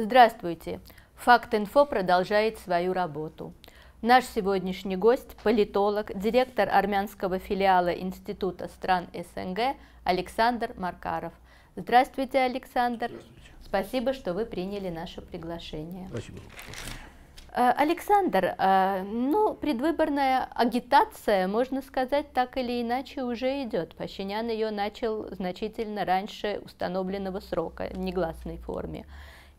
Здравствуйте! Факт Инфо продолжает свою работу. Наш сегодняшний гость – политолог, директор армянского филиала Института стран СНГ Александр Маркаров. Здравствуйте, Александр! Здравствуйте. Спасибо, что вы приняли наше приглашение. Спасибо. Э, Александр, э, ну, предвыборная агитация, можно сказать, так или иначе уже идет. Пашинян ее начал значительно раньше установленного срока в негласной форме.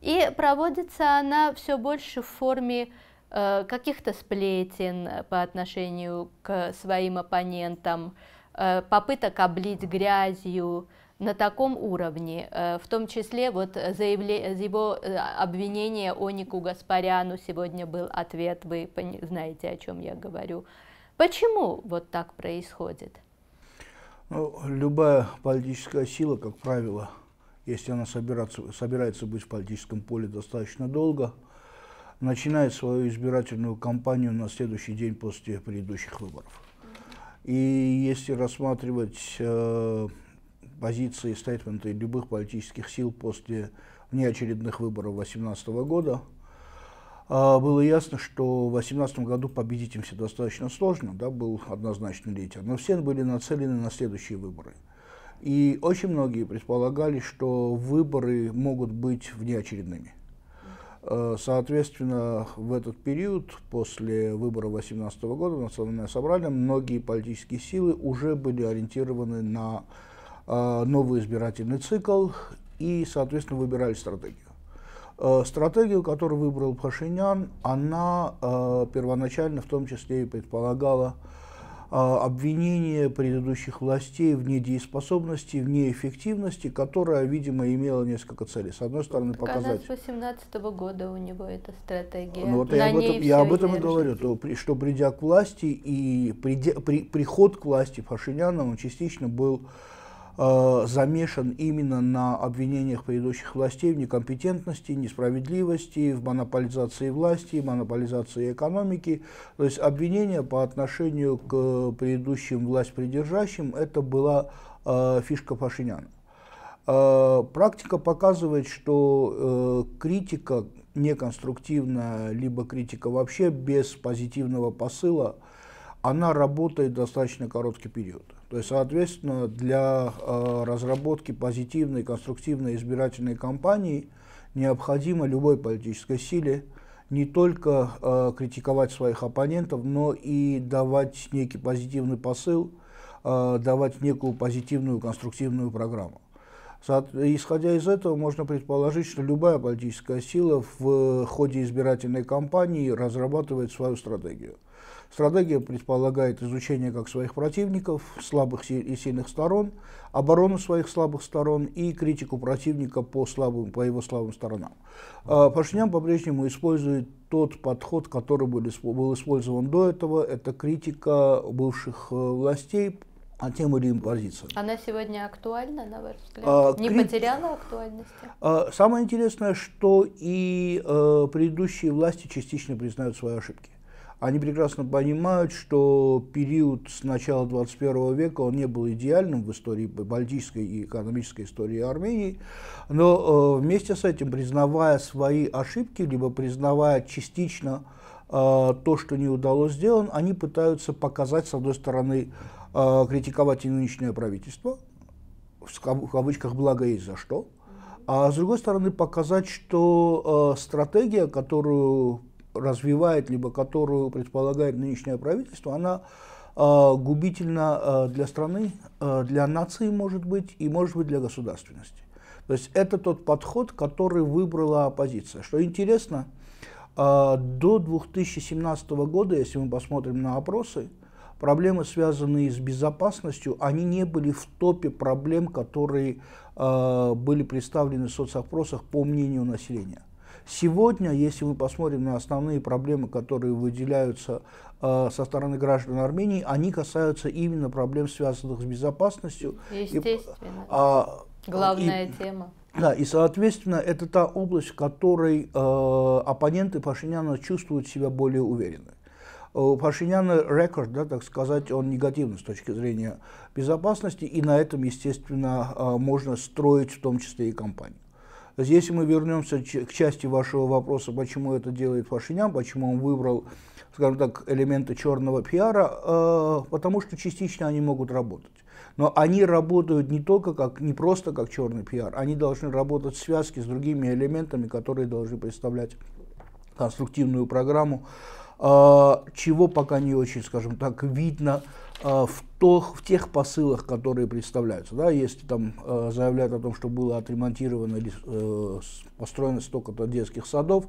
И проводится она все больше в форме э, каких-то сплетен по отношению к своим оппонентам, э, попыток облить грязью на таком уровне, э, в том числе вот заявле, его обвинение Онику Гаспаряну, сегодня был ответ, вы знаете, о чем я говорю. Почему вот так происходит? Ну, любая политическая сила, как правило, если она собираться, собирается быть в политическом поле достаточно долго, начинает свою избирательную кампанию на следующий день после предыдущих выборов. И если рассматривать э, позиции, стейтменты любых политических сил после внеочередных выборов 2018 года, э, было ясно, что в 2018 году победить им все достаточно сложно, да, был однозначный лидер, но все были нацелены на следующие выборы – и очень многие предполагали, что выборы могут быть внеочередными. Э, соответственно, в этот период, после выбора 2018 года в Национальное собрание, многие политические силы уже были ориентированы на э, новый избирательный цикл и, соответственно, выбирали стратегию. Э, стратегию, которую выбрал Пашинян, она первоначально в том числе и предполагала а, обвинение предыдущих властей в недееспособности, в неэффективности, которая, видимо, имела несколько целей. С одной стороны, показать... Она с 18 -го года у него эта стратегия. Ну, вот На я об этом, я об этом и говорю, то, что придя к власти и придя, при, приход к власти Пашиняна, он частично был э, замешан именно на обвинениях предыдущих властей в некомпетентности, несправедливости, в монополизации власти, монополизации экономики. То есть обвинения по отношению к предыдущим власть придержащим это была э, фишка Пашиняна. Э, практика показывает, что э, критика неконструктивная, либо критика вообще без позитивного посыла, она работает достаточно короткий период. То есть, соответственно, для э, разработки позитивной, конструктивной избирательной кампании необходимо любой политической силе не только э, критиковать своих оппонентов, но и давать некий позитивный посыл, э, давать некую позитивную, конструктивную программу. Исходя из этого, можно предположить, что любая политическая сила в э, ходе избирательной кампании разрабатывает свою стратегию. Стратегия предполагает изучение как своих противников, слабых и сильных сторон, оборону своих слабых сторон и критику противника по, слабым, по его слабым сторонам. А Пашинян по-прежнему использует тот подход, который был, был использован до этого, это критика бывших э, властей а тему или иным позициям. Она сегодня актуальна, на ваш взгляд? А, Не крит... потеряла актуальности? А, самое интересное, что и а, предыдущие власти частично признают свои ошибки они прекрасно понимают, что период с начала 21 века, он не был идеальным в истории балтийской и экономической истории Армении, но э, вместе с этим, признавая свои ошибки, либо признавая частично э, то, что не удалось сделать, они пытаются показать, с одной стороны, а, критиковать и нынешнее правительство, в кавычках благо есть за что, а с другой стороны показать, что э, стратегия, которую развивает, либо которую предполагает нынешнее правительство, она э, губительна э, для страны, э, для нации, может быть, и, может быть, для государственности. То есть это тот подход, который выбрала оппозиция. Что интересно, до 2017 года, если мы посмотрим на опросы, проблемы, связанные с безопасностью, они не были в топе проблем, которые э, были представлены в соцопросах по мнению населения. Сегодня, если мы посмотрим на основные проблемы, которые выделяются э, со стороны граждан Армении, они касаются именно проблем, связанных с безопасностью. Естественно. И, а, Главная и, тема. Да, и, соответственно, это та область, в которой э, оппоненты Пашиняна чувствуют себя более уверенно. Э, у Пашиняна рекорд, да, так сказать, он негативный с точки зрения безопасности, и на этом, естественно, э, можно строить в том числе и компанию. Здесь мы вернемся к части вашего вопроса, почему это делает Пашинян, почему он выбрал, скажем так, элементы черного пиара, э, потому что частично они могут работать. Но они работают не только как, не просто как черный пиар, они должны работать в связке с другими элементами, которые должны представлять конструктивную программу а, чего пока не очень, скажем так, видно а, в, то, в тех посылах, которые представляются. Да, если там а, заявляют о том, что было отремонтировано или э, построено столько-то детских садов,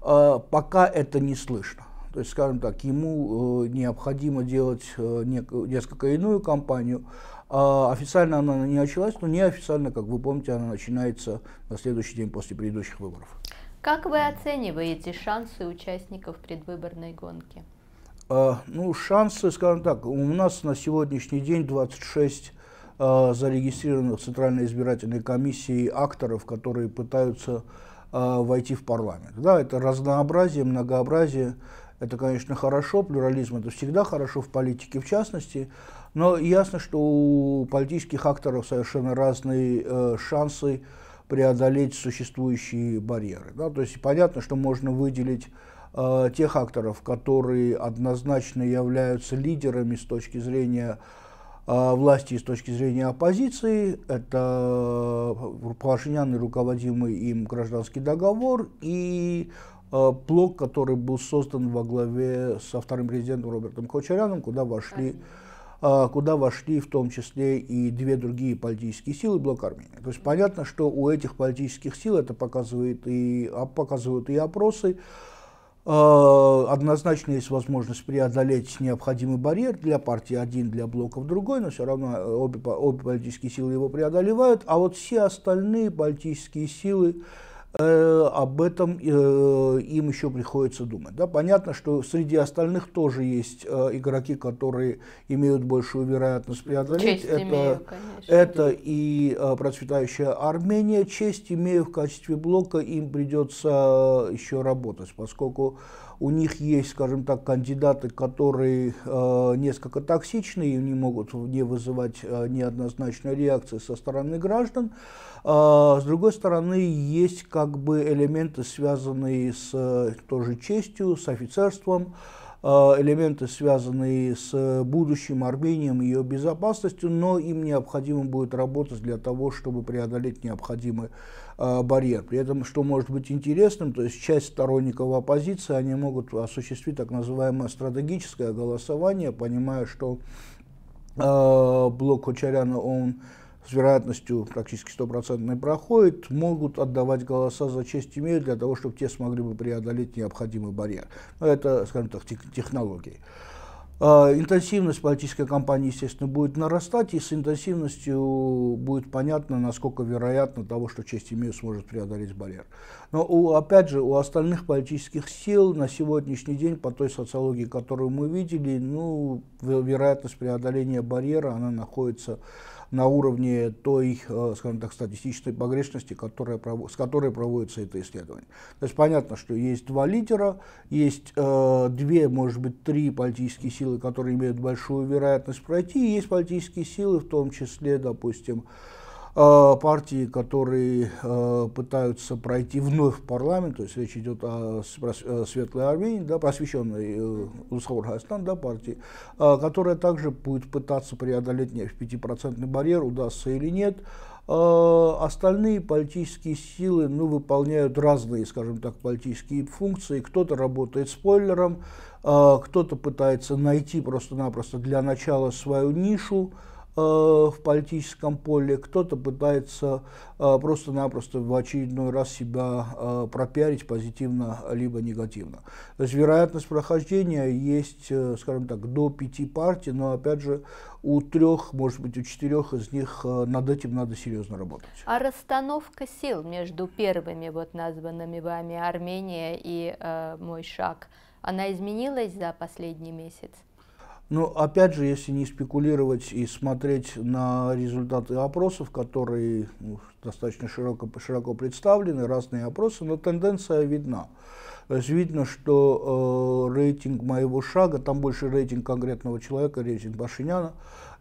пока это не слышно. То есть, скажем так, ему э, необходимо делать э, нек- несколько иную кампанию. Э, официально она не началась, но неофициально, как вы помните, она начинается на следующий день после предыдущих выборов. Как вы оцениваете шансы участников предвыборной гонки? А, ну, шансы, скажем так, у нас на сегодняшний день 26 а, зарегистрированных Центральной избирательной комиссией акторов, которые пытаются а, войти в парламент. Да, это разнообразие, многообразие, это, конечно, хорошо, плюрализм это всегда хорошо в политике в частности, но ясно, что у политических акторов совершенно разные э, шансы преодолеть существующие барьеры. Да? То есть понятно, что можно выделить э, тех акторов, которые однозначно являются лидерами с точки зрения э, власти и с точки зрения оппозиции. Это э, Пашинян и руководимый им гражданский договор и э, блок, который был создан во главе со вторым президентом Робертом Кочаряном, куда вошли... Конечно а, куда вошли в том числе и две другие политические силы блок Армении. То есть понятно, что у этих политических сил, это показывает и, а, показывают и опросы, а, однозначно есть возможность преодолеть необходимый барьер для партии один, для блоков другой, но все равно э, обе, обе политические силы его преодолевают, а вот все остальные политические силы, э, об этом э, им еще приходится думать. Да? Понятно, что среди остальных тоже есть э, игроки, которые имеют большую вероятность преодолеть. Честь это, имею, конечно, это да. и э, процветающая Армения. Честь имею в качестве блока, им придется э, еще работать, поскольку у них есть, скажем так, кандидаты, которые э, несколько токсичны и не могут не вызывать э, неоднозначной реакции со стороны граждан. Э, с другой стороны, есть как бы элементы, связанные с э, тоже честью, с офицерством, э, элементы, связанные с будущим Армением и ее безопасностью, но им необходимо будет работать для того, чтобы преодолеть необходимые Э, барьер. При этом, что может быть интересным, то есть часть сторонников оппозиции, они могут осуществить так называемое стратегическое голосование, понимая, что э, блок Кочаряна, он с вероятностью практически стопроцентной проходит, могут отдавать голоса за честь имеют для того, чтобы те смогли бы преодолеть необходимый барьер. Но это, скажем так, технологии. Э, интенсивность политической кампании, естественно, будет нарастать, и с интенсивностью будет понятно, насколько вероятно того, что честь имею сможет преодолеть барьер. Но, у, опять же, у остальных политических сил на сегодняшний день, по той социологии, которую мы видели, ну, вероятность преодоления барьера, она находится на уровне той, э, скажем так, статистической погрешности, которая, с которой проводится это исследование. То есть понятно, что есть два лидера, есть э, две, может быть, три политические силы, которые имеют большую вероятность пройти, и есть политические силы, в том числе, допустим, Э, партии, которые э, пытаются пройти вновь в парламент, то есть речь идет о э, Светлой Армении, да, просвещенной Усхор Хастан, да, партии, которая также будет пытаться преодолеть не в 5% барьер, удастся или нет. Остальные политические силы ну, выполняют разные, скажем так, политические функции. Кто-то работает спойлером, кто-то пытается найти просто-напросто для начала свою нишу, Э, в политическом поле, кто-то пытается э, просто-напросто в очередной раз себя э, пропиарить позитивно либо негативно. То есть вероятность прохождения есть, скажем так, до пяти партий, но опять же у трех, может быть, у четырех из них над этим надо серьезно работать. А расстановка сил между первыми вот названными вами Армения и э, мой шаг, она изменилась за последний месяц? Ну, опять же, если не спекулировать и смотреть на результаты опросов, которые ну, достаточно широко, широко представлены, разные опросы, но тенденция видна. То есть видно, что э, рейтинг моего шага, там больше рейтинг конкретного человека, рейтинг Башиняна,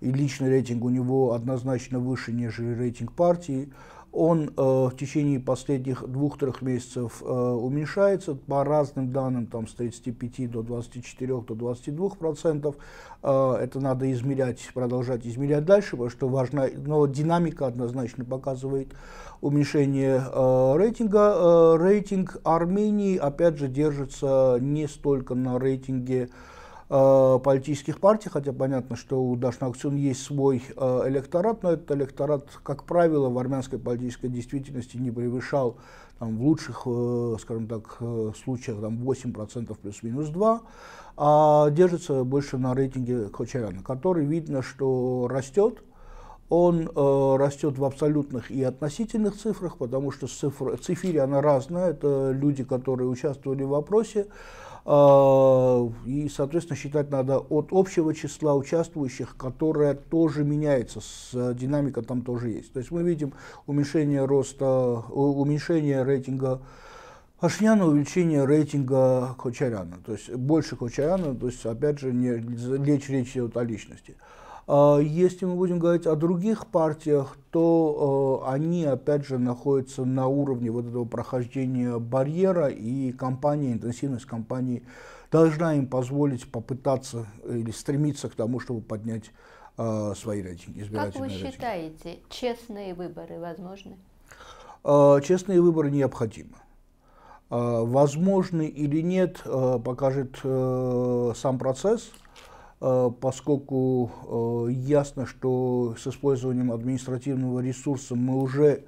и личный рейтинг у него однозначно выше, нежели рейтинг партии он э, в течение последних двух-трех месяцев э, уменьшается, по разным данным, там с 35 до 24, до 22 процентов. Э, это надо измерять, продолжать измерять дальше, потому что важна, но динамика однозначно показывает уменьшение рейтинга. Рейтинг Армении, опять же, держится не столько на рейтинге Э, политических партий, хотя понятно, что у Дашна есть свой э, электорат, но этот электорат, как правило, в армянской политической действительности не превышал там, в лучших, э, скажем так, случаях там, 8% плюс-минус 2, а держится больше на рейтинге Кочаряна, который видно, что растет, он э, растет в абсолютных и относительных цифрах, потому что цифра, цифири она разная, это люди, которые участвовали в опросе. А, и, соответственно, считать надо от общего числа участвующих, которое тоже меняется, с, э, динамика там тоже есть. То есть мы видим уменьшение роста, уменьшение рейтинга Пашиняна увеличение рейтинга Кочаряна, то есть больше Кочаряна, то есть опять же не, лечь речь идет о личности. А, если мы будем говорить о других партиях, то а, они, опять же, находятся на уровне вот этого прохождения барьера, и компания, интенсивность компании должна им позволить попытаться или стремиться к тому, чтобы поднять а, свои рейтинги, избирательные Как вы считаете, честные выборы возможны? Честные выборы необходимы. Возможны или нет, покажет сам процесс – а, поскольку а, ясно, что с использованием административного ресурса мы уже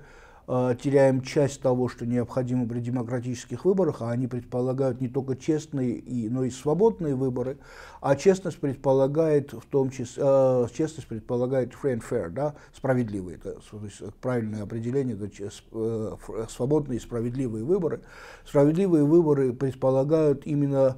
а, теряем часть того, что необходимо при демократических выборах, а они предполагают не только честные, и, но и свободные выборы, а честность предполагает в том числе, э, честность предполагает free and fair, да, справедливые, то есть правильное определение, это э, свободные и справедливые выборы. Справедливые выборы предполагают именно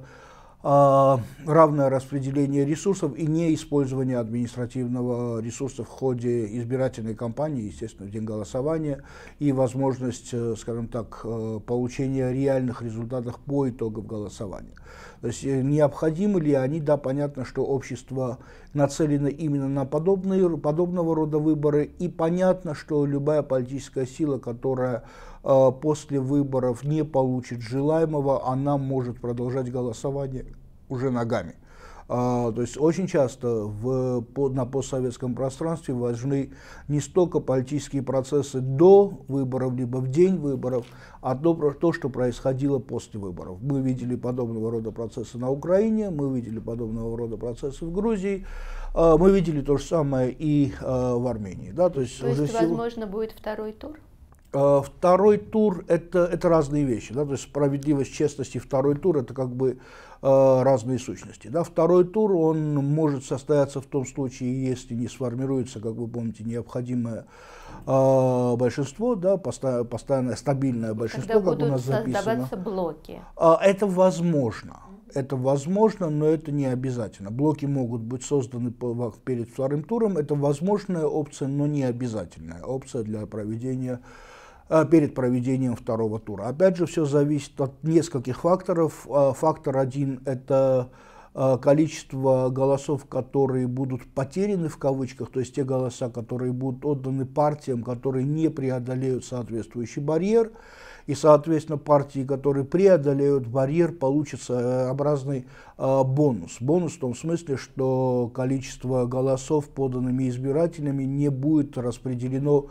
а, равное распределение ресурсов и не использование административного ресурса в ходе избирательной кампании, естественно, в день голосования, и возможность, э, скажем так, э, получения реальных результатов по итогам голосования. То есть э, необходимы ли они? Да, понятно, что общество нацелено именно на подобные, подобного рода выборы, и понятно, что любая политическая сила, которая а, после выборов не получит желаемого, она может продолжать голосование уже ногами. А, то есть очень часто в, на постсоветском пространстве важны не столько политические процессы до выборов, либо в день выборов, а то, то, что происходило после выборов. Мы видели подобного рода процессы на Украине, мы видели подобного рода процессы в Грузии, а, мы видели то же самое и в Армении. Да? То есть, то есть уже возможно, сего... будет второй тур? А, второй тур это, это разные вещи. Да? То есть справедливость, честность и второй тур это как бы э, разные сущности. Да? Второй тур он может состояться в том случае, если не сформируется, как вы помните, необходимое э, большинство, да, постоянное, постоянное стабильное большинство, Когда как у нас записано. блоки. Это возможно. Это возможно, но это не обязательно. Блоки могут быть созданы перед вторым туром. Это возможная опция, но не обязательная опция для проведения Э, перед проведением второго тура. Опять же, все зависит от нескольких факторов. Э, фактор один – это э, количество голосов, которые будут потеряны в кавычках, то есть те голоса, которые будут отданы партиям, которые не преодолеют соответствующий барьер, и, соответственно, партии, которые преодолеют барьер, получат образный э, бонус. Бонус в том смысле, что количество голосов, поданными избирателями, не будет распределено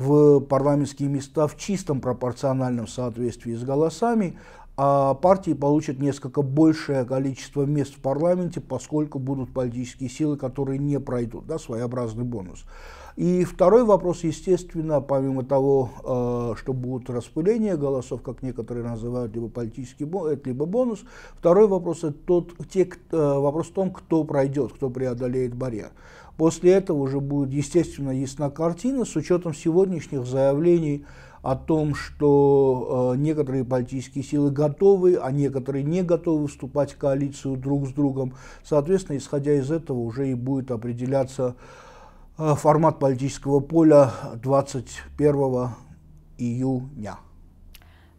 в парламентские места в чистом пропорциональном соответствии с голосами, а партии получат несколько большее количество мест в парламенте, поскольку будут политические силы, которые не пройдут, да, своеобразный бонус. И второй вопрос, естественно, помимо того, э, что будут распыление голосов, как некоторые называют, либо политический бонус, либо бонус, второй вопрос это тот, те, э, вопрос в том, кто пройдет, кто преодолеет барьер. После этого уже будет, естественно, ясна картина с учетом сегодняшних заявлений о том, что э, некоторые политические силы готовы, а некоторые не готовы вступать в коалицию друг с другом. Соответственно, исходя из этого уже и будет определяться э, формат политического поля 21 июня.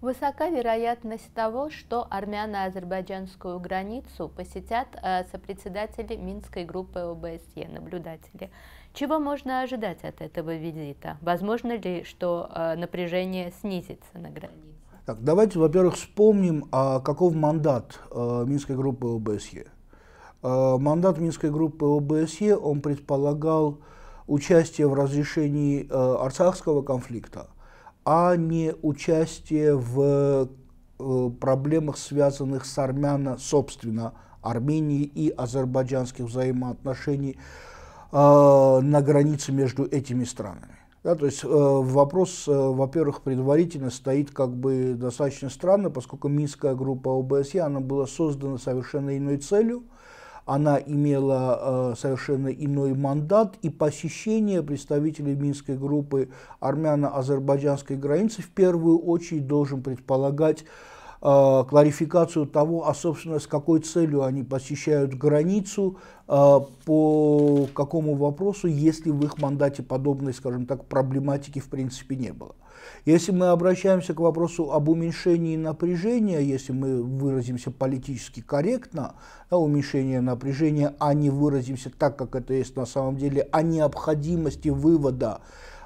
Высока вероятность того, что армяно-азербайджанскую границу посетят э, сопредседатели Минской группы ОБСЕ, наблюдатели. Чего можно ожидать от этого визита? Возможно ли, что э, напряжение снизится на границе? Так, давайте, во-первых, вспомним, а каков мандат э, Минской группы ОБСЕ. мандат Минской группы ОБСЕ, он предполагал участие в разрешении Арцахского конфликта – а не участие в э, проблемах, связанных с армяно, собственно, Армении и азербайджанских взаимоотношений э, на границе между этими странами. Да, то есть э, вопрос, э, во-первых, предварительно стоит как бы достаточно странно, поскольку Минская группа ОБСЕ, она была создана совершенно иной целью – она имела э, совершенно иной мандат, и посещение представителей Минской группы армяно-азербайджанской границы в первую очередь должен предполагать э, кларификацию того, а собственно с какой целью они посещают границу, э, по какому вопросу, если в их мандате подобной, скажем так, проблематики в принципе не было. Если мы обращаемся к вопросу об уменьшении напряжения, если мы выразимся политически корректно, да, уменьшение напряжения, а не выразимся так, как это есть на самом деле, о необходимости вывода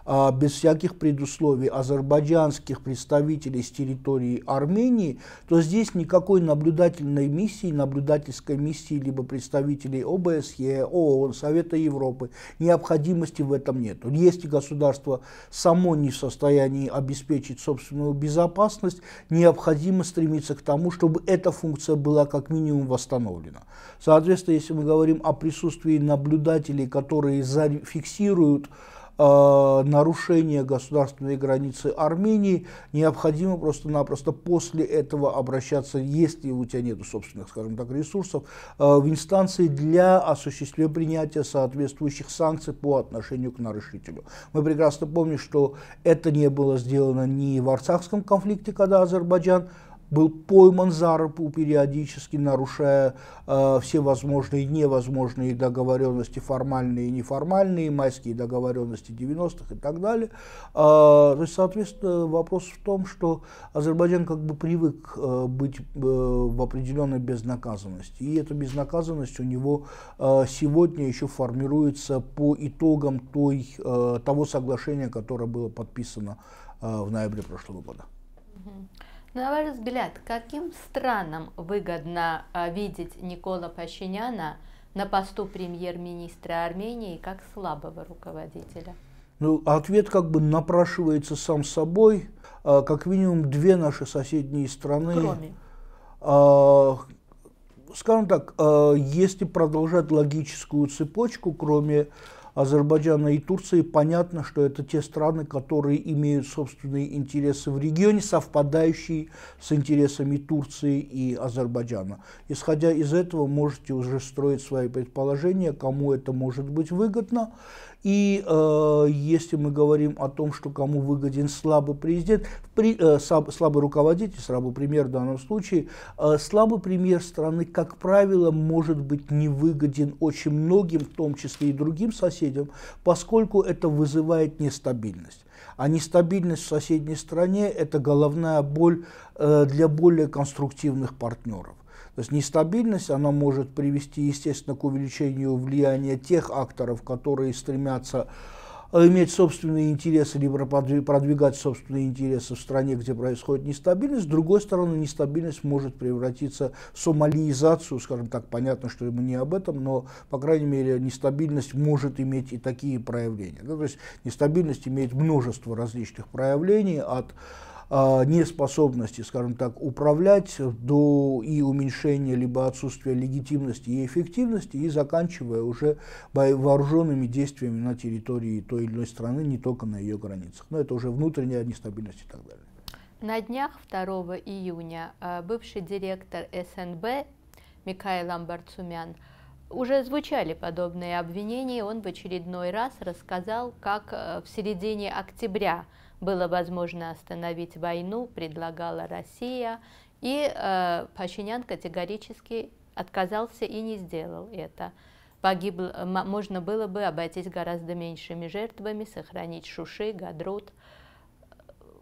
а, без всяких предусловий азербайджанских представителей с территории Армении, то здесь никакой наблюдательной миссии, наблюдательской миссии либо представителей ОБСЕ, ООН, Совета Европы, необходимости в этом нет. Если государство само не в состоянии обеспечить собственную безопасность, необходимо стремиться к тому, чтобы эта функция была как минимум восстановлена. Соответственно, если мы говорим о присутствии наблюдателей, которые зафиксируют Э, нарушение государственной границы Армении, необходимо просто-напросто после этого обращаться, если у тебя нет собственных, скажем так, ресурсов, э, в инстанции для осуществления принятия соответствующих санкций по отношению к нарушителю. Мы прекрасно помним, что это не было сделано ни в Арцахском конфликте, когда Азербайджан был пойман за руку периодически, нарушая э, все возможные и невозможные договоренности, формальные и неформальные, майские договоренности 90-х и так далее. Э, то есть, соответственно, вопрос в том, что Азербайджан как бы привык э, быть э, в определенной безнаказанности. И эта безнаказанность у него э, сегодня еще формируется по итогам той, э, того соглашения, которое было подписано э, в ноябре прошлого года. Ну, на ваш взгляд, каким странам выгодно а, видеть Никола Пашиняна на посту премьер-министра Армении как слабого руководителя? Ну, ответ как бы напрашивается сам собой. А, как минимум две наши соседние страны. Кроме. А, скажем так, если продолжать логическую цепочку, кроме Азербайджана и Турции, понятно, что это те страны, которые имеют собственные интересы в регионе, совпадающие с интересами Турции и Азербайджана. Исходя из этого, можете уже строить свои предположения, кому это может быть выгодно. И э, если мы говорим о том, что кому выгоден слабый президент, при, э, слаб, слабый руководитель, слабый пример в данном случае, э, слабый пример страны, как правило, может быть невыгоден очень многим, в том числе и другим соседям, поскольку это вызывает нестабильность. А нестабильность в соседней стране – это головная боль э, для более конструктивных партнеров. То есть нестабильность, она может привести, естественно, к увеличению влияния тех акторов, которые стремятся э, иметь собственные интересы, либо продвигать собственные интересы в стране, где происходит нестабильность. С другой стороны, нестабильность может превратиться в сомалиизацию, скажем так, понятно, что мы не об этом, но, по крайней мере, нестабильность может иметь и такие проявления. Ну, то есть нестабильность имеет множество различных проявлений от а, неспособности, скажем так, управлять до и уменьшения либо отсутствия легитимности и эффективности, и заканчивая уже вооруженными действиями на территории той или иной страны, не только на ее границах. Но это уже внутренняя нестабильность и так далее. На днях 2 июня а, бывший директор СНБ Михаил Амбарцумян уже звучали подобные обвинения, он в очередной раз рассказал, как э, в середине октября было возможно остановить войну, предлагала Россия, и э, Пашинян категорически отказался и не сделал это. Погибло, э, можно было бы обойтись гораздо меньшими жертвами, сохранить Шуши, Гадрут.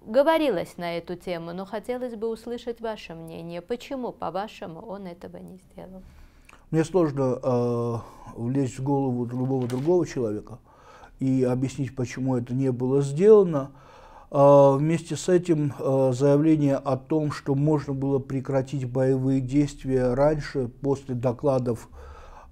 Говорилось на эту тему, но хотелось бы услышать ваше мнение. Почему, по-вашему, он этого не сделал? Мне сложно э, влезть в голову любого другого человека и объяснить, почему это не было сделано. Э, вместе с этим э, заявление о том, что можно было прекратить боевые действия раньше, после докладов,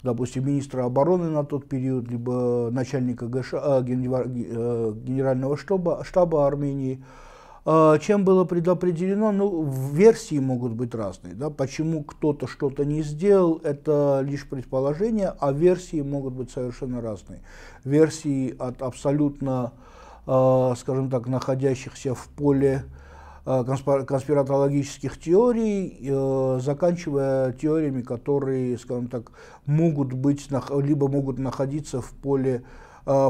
допустим, министра обороны на тот период, либо начальника ГШ, а, э, генерального штаба, штаба Армении, э, а, чем было предопределено, ну, версии могут быть разные, да, почему кто-то что-то не сделал, это лишь предположение, а версии могут быть совершенно разные. Версии от абсолютно, э, скажем так, находящихся в поле э, конспиратологических теорий, э, заканчивая теориями, которые, скажем так, могут быть, либо могут находиться в поле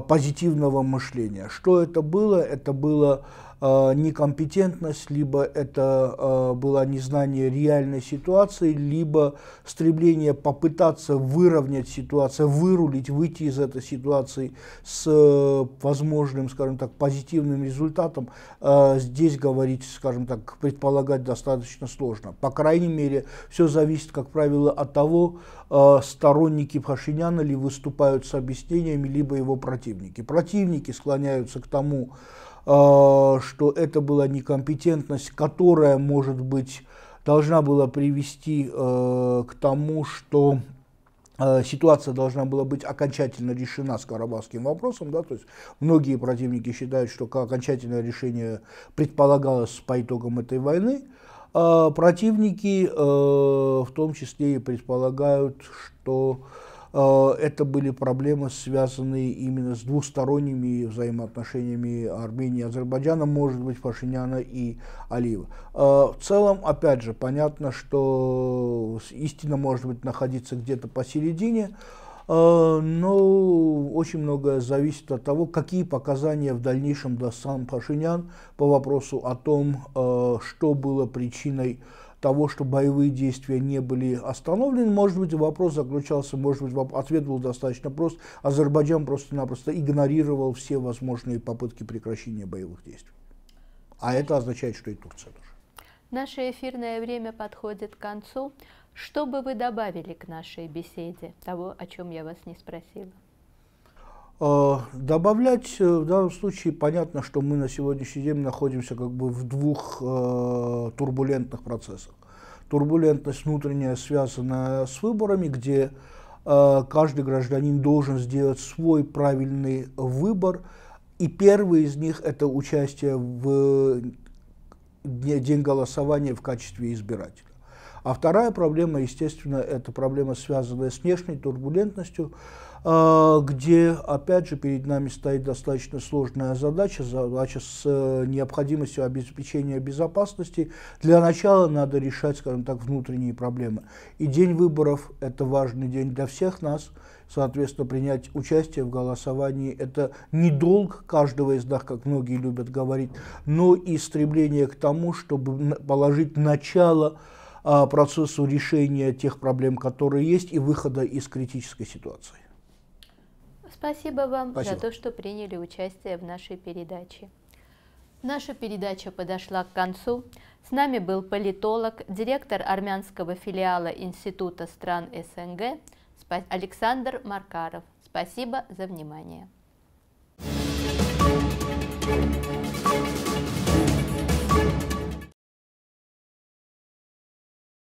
позитивного мышления. Что это было? Это было Э, некомпетентность, либо это э, было незнание реальной ситуации, либо стремление попытаться выровнять ситуацию, вырулить, выйти из этой ситуации с э, возможным, скажем так, позитивным результатом, здесь говорить, скажем так, предполагать достаточно сложно. По крайней мере, все зависит, как правило, от того, сторонники Пашиняна ли выступают с объяснениями, либо его противники. Противники склоняются к тому, Э, что это была некомпетентность, которая, может быть, должна была привести э, к тому, что э, ситуация должна была быть окончательно решена с карабахским вопросом, да, то есть многие противники считают, что окончательное решение предполагалось по итогам этой войны, а противники в том числе и предполагают, что Э, это были проблемы, связанные именно с двусторонними взаимоотношениями Армении и Азербайджана, может быть, Пашиняна и Алиева. Э, в целом, опять же, понятно, что истина может быть находиться где-то посередине, э, но очень многое зависит от того, какие показания в дальнейшем даст сам Пашинян по вопросу о том, что было причиной того, что боевые действия не были остановлены. Может быть, вопрос заключался, может быть, ответ был достаточно прост. Азербайджан просто-напросто игнорировал все возможные попытки прекращения боевых действий. А это означает, что и Турция тоже. Наше эфирное время подходит к концу. Что бы вы добавили к нашей беседе, того, о чем я вас не спросила? А, добавлять э, в данном случае понятно, что мы на сегодняшний день находимся как бы в двух э, турбулентных процессах. Турбулентность внутренняя связана с выборами, где э, каждый гражданин должен сделать свой правильный выбор, и первый из них это участие в день голосования в качестве избирателя. А вторая проблема, естественно, это проблема, связанная с внешней турбулентностью, а, где, опять же, перед нами стоит достаточно сложная задача, задача с э, необходимостью обеспечения безопасности. Для начала надо решать, скажем так, внутренние проблемы. И день выборов – это важный день для всех нас, соответственно, принять участие в голосовании. Это не долг каждого из нас, как многие любят говорить, но и стремление к тому, чтобы положить начало а, процессу решения тех проблем, которые есть, и выхода из критической ситуации. Спасибо вам Спасибо. за то, что приняли участие в нашей передаче. Наша передача подошла к концу. С нами был политолог, директор армянского филиала Института стран СНГ Александр Маркаров. Спасибо за внимание. thank you